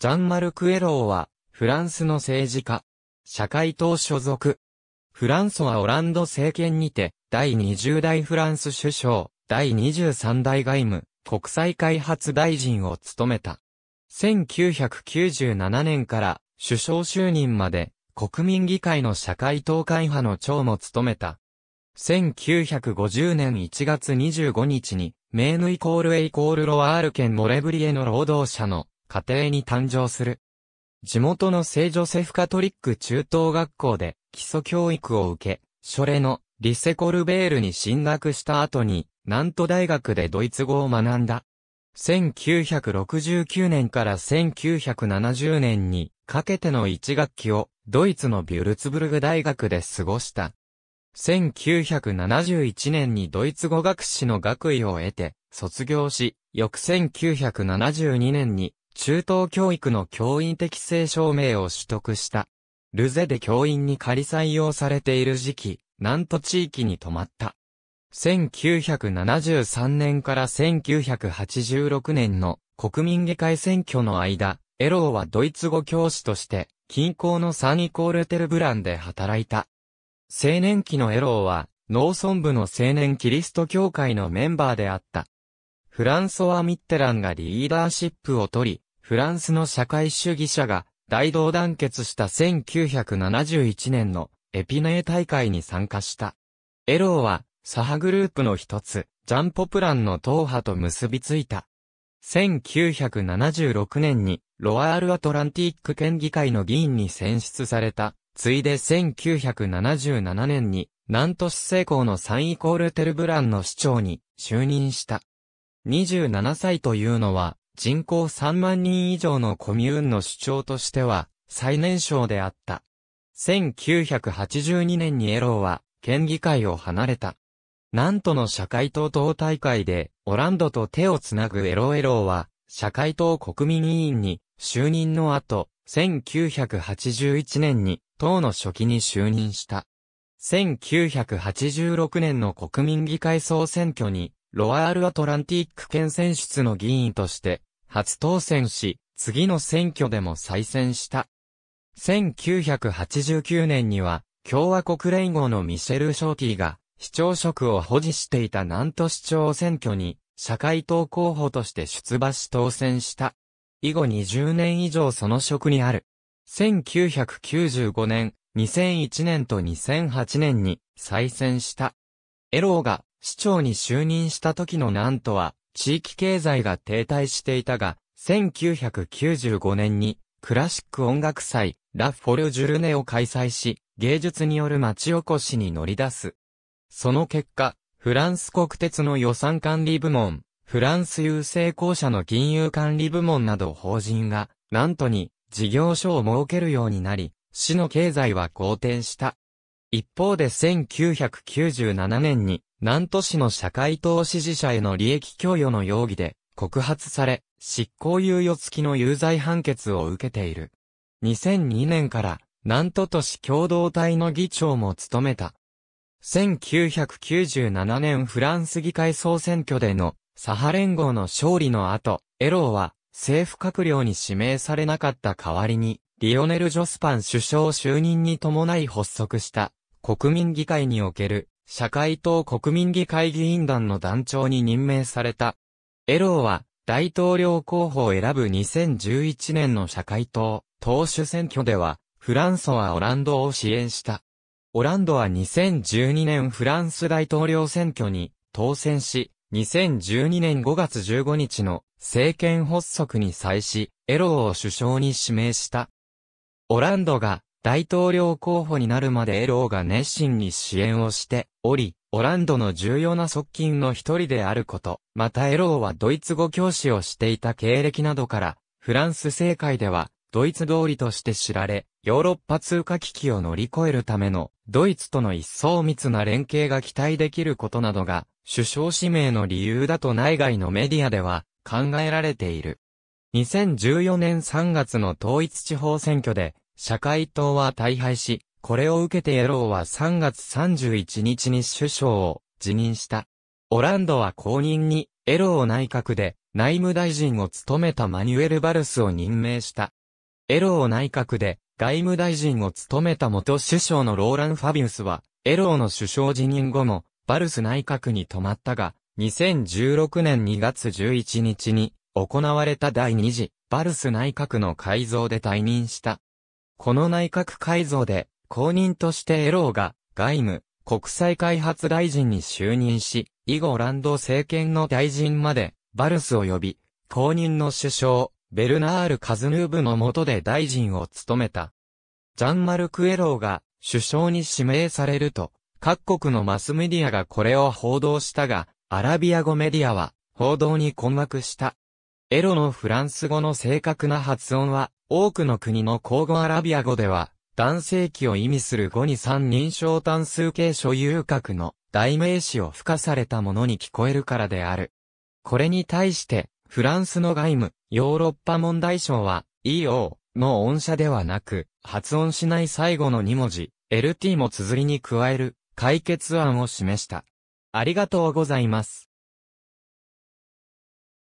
ジャンマルク・エローは、フランスの政治家、社会党所属。フランソワ・オランド政権にて、第20代フランス首相、第23代外務、国際開発大臣を務めた。1997年から首相就任まで国民議会の社会党会派の長も務めた。1950年1月25日に、メーヌイコールエイコールロワール県モレブリエの労働者の家庭に誕生する。地元の聖ジョセフカトリック中等学校で基礎教育を受け、それのリセコルベールに進学した後に、南都大学でドイツ語を学んだ。1969年から1970年にかけての1学期をドイツのビュルツブルグ大学で過ごした。1971年にドイツ語学士の学位を得て卒業し、翌1972年に中等教育の教員適正証明を取得した。ルゼで教員に仮採用されている時期、南都地域に泊まった。1973年から1986年の国民議会選挙の間、エローはドイツ語教師として、近郊のサンイコールテルブランで働いた。青年期のエローは、農村部の青年キリスト教会のメンバーであった。フランソワ・ミッテランがリーダーシップを取り、フランスの社会主義者が大同団結した1971年のエピネー大会に参加した。エローは左派グループの一つ、ジャンポプランの党派と結びついた。1976年にロアールアトランティック県議会の議員に選出された。ついで1977年に南都市成功のサンイコールテルブランの市長に就任した。27歳というのは人口3万人以上のコミューンの首長としては、最年少であった。1982年にエローは、県議会を離れた。なんとの社会党党大会で、オランドと手をつなぐエロエローは、社会党国民委員に、就任の後、1981年に、党の初期に就任した。1986年の国民議会総選挙に、ロアール・アトランティック県選出の議員として初当選し、次の選挙でも再選した。1989年には、共和国連合のミシェル・ショーティが、市長職を保持していた南都市長選挙に、社会党候補として出馬し当選した。以後20年以上その職にある。1995年、2001年と2008年に再選した。エローが市長に就任した時の南んとは、地域経済が停滞していたが、1995年にクラシック音楽祭ラ・フォルジュルネを開催し、芸術による町おこしに乗り出す。その結果、フランス国鉄の予算管理部門、フランス郵政公社の金融管理部門など法人が、なんとに事業所を設けるようになり、市の経済は好転した。一方で1997年に、南都市の社会党支持者への利益供与の容疑で、告発され、執行猶予付きの有罪判決を受けている。2002年から、南都都市共同体の議長も務めた。1997年フランス議会総選挙でのサハ連合の勝利の後、エローは政府閣僚に指名されなかった代わりに、リオネル・ジョスパン首相就任に伴い発足した国民議会における社会党国民議会議員団の団長に任命された。エローは大統領候補を選ぶ2011年の社会党党首選挙ではフランソはオランドを支援した。オランドは2012年フランス大統領選挙に当選し、2012年5月15日の政権発足に際し、エローを首相に指名した。オランドが大統領候補になるまでエローが熱心に支援をしており、オランドの重要な側近の一人であること、またエローはドイツ語教師をしていた経歴などから、フランス政界では、ドイツ通りとして知られ、ヨーロッパ通貨危機を乗り越えるための、ドイツとの一層密な連携が期待できることなどが、首相指名の理由だと内外のメディアでは考えられている。2014年3月の統一地方選挙で、社会党は大敗し、これを受けてエローは3月31日に首相を辞任した。オランドは後任に、エロー内閣で内務大臣を務めたマニュエル・バルスを任命した。エロー内閣で外務大臣を務めた元首相のローラン・ファビウスは、エローの首相辞任後も、バルス内閣に止まったが、2016年2月11日に行われた第2次バルス内閣の改造で退任した。この内閣改造で、公認としてエローが、外務、国際開発大臣に就任し、以後ランド政権の大臣まで、バルスを呼び、公認の首相、ベルナール・カズヌーブの下で大臣を務めた。ジャンマルク・エローが首相に指名されると、各国のマスメディアがこれを報道したが、アラビア語メディアは報道に困惑した。エロのフランス語の正確な発音は多くの国の口語アラビア語では、男性器を意味する語に三人称単数形所有格の代名詞を付加されたものに聞こえるからである。これに対して、フランスの外務、ヨーロッパ問題省は、EO の音社ではなく、発音しない最後の2文字、LT も綴りに加える、解決案を示した。ありがとうございます。